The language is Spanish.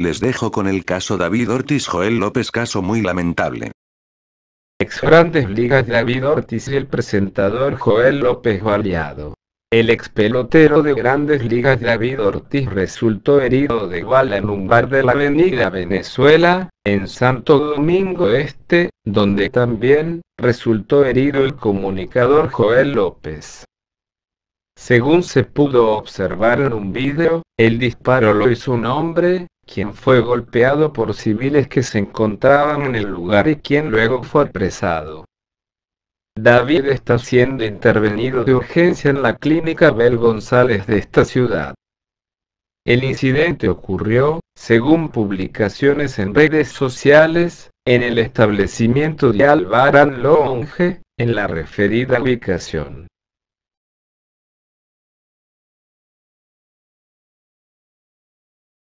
Les dejo con el caso David Ortiz Joel López, caso muy lamentable. Ex Grandes Ligas David Ortiz y el presentador Joel López Baleado. El ex pelotero de Grandes Ligas David Ortiz resultó herido de bala en un bar de la avenida Venezuela, en Santo Domingo Este, donde también resultó herido el comunicador Joel López. Según se pudo observar en un vídeo, el disparo lo hizo un hombre, quien fue golpeado por civiles que se encontraban en el lugar y quien luego fue apresado. David está siendo intervenido de urgencia en la clínica Bel González de esta ciudad. El incidente ocurrió, según publicaciones en redes sociales, en el establecimiento de Alvarán Longe, en la referida ubicación.